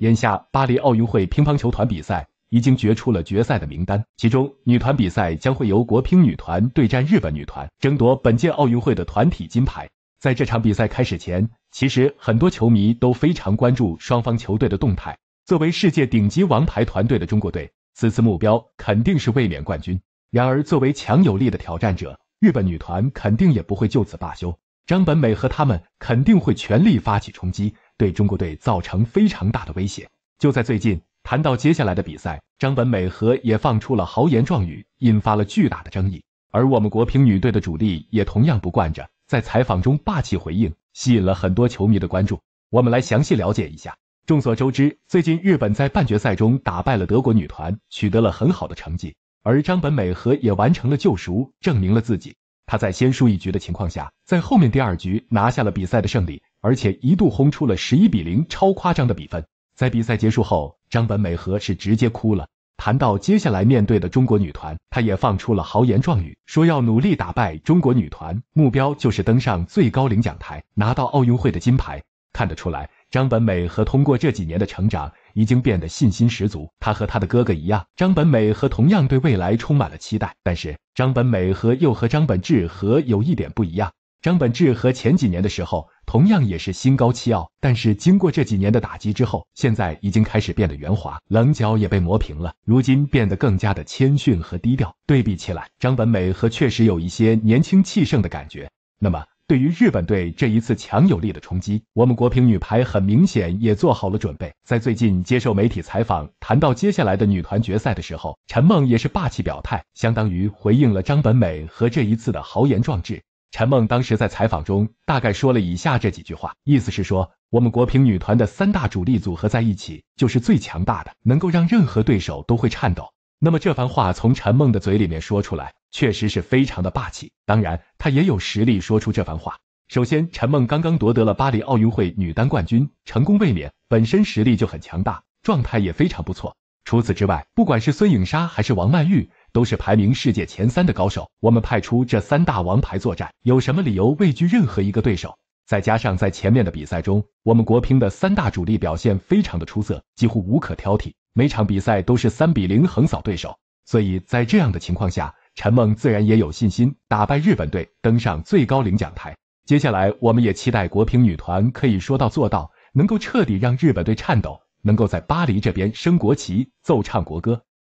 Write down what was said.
眼下，巴黎奥运会乒乓球团比赛已经决出了决赛的名单，其中女团比赛将会由国乒女团对战日本女团，争夺本届奥运会的团体金牌。在这场比赛开始前，其实很多球迷都非常关注双方球队的动态。作为世界顶级王牌团队的中国队，此次目标肯定是卫冕冠军。然而，作为强有力的挑战者，日本女团肯定也不会就此罢休，张本美和她们肯定会全力发起冲击。对中国队造成非常大的威胁。就在最近，谈到接下来的比赛，张本美和也放出了豪言壮语，引发了巨大的争议。而我们国乒女队的主力也同样不惯着，在采访中霸气回应，吸引了很多球迷的关注。我们来详细了解一下。众所周知，最近日本在半决赛中打败了德国女团，取得了很好的成绩。而张本美和也完成了救赎，证明了自己。她在先输一局的情况下，在后面第二局拿下了比赛的胜利。而且一度轰出了十一比零超夸张的比分。在比赛结束后，张本美和是直接哭了。谈到接下来面对的中国女团，她也放出了豪言壮语，说要努力打败中国女团，目标就是登上最高领奖台，拿到奥运会的金牌。看得出来，张本美和通过这几年的成长，已经变得信心十足。她和她的哥哥一样，张本美和同样对未来充满了期待。但是，张本美和又和张本智和有一点不一样。张本智和前几年的时候。同样也是心高气傲，但是经过这几年的打击之后，现在已经开始变得圆滑，棱角也被磨平了。如今变得更加的谦逊和低调。对比起来，张本美和确实有一些年轻气盛的感觉。那么，对于日本队这一次强有力的冲击，我们国乒女排很明显也做好了准备。在最近接受媒体采访，谈到接下来的女团决赛的时候，陈梦也是霸气表态，相当于回应了张本美和这一次的豪言壮志。陈梦当时在采访中大概说了以下这几句话，意思是说，我们国乒女团的三大主力组合在一起就是最强大的，能够让任何对手都会颤抖。那么这番话从陈梦的嘴里面说出来，确实是非常的霸气。当然，她也有实力说出这番话。首先，陈梦刚刚夺得了巴黎奥运会女单冠军，成功卫冕，本身实力就很强大，状态也非常不错。除此之外，不管是孙颖莎还是王曼玉。都是排名世界前三的高手，我们派出这三大王牌作战，有什么理由畏惧任何一个对手？再加上在前面的比赛中，我们国乒的三大主力表现非常的出色，几乎无可挑剔，每场比赛都是三比零横扫对手。所以在这样的情况下，陈梦自然也有信心打败日本队，登上最高领奖台。接下来，我们也期待国乒女团可以说到做到，能够彻底让日本队颤抖，能够在巴黎这边升国旗、奏唱国歌。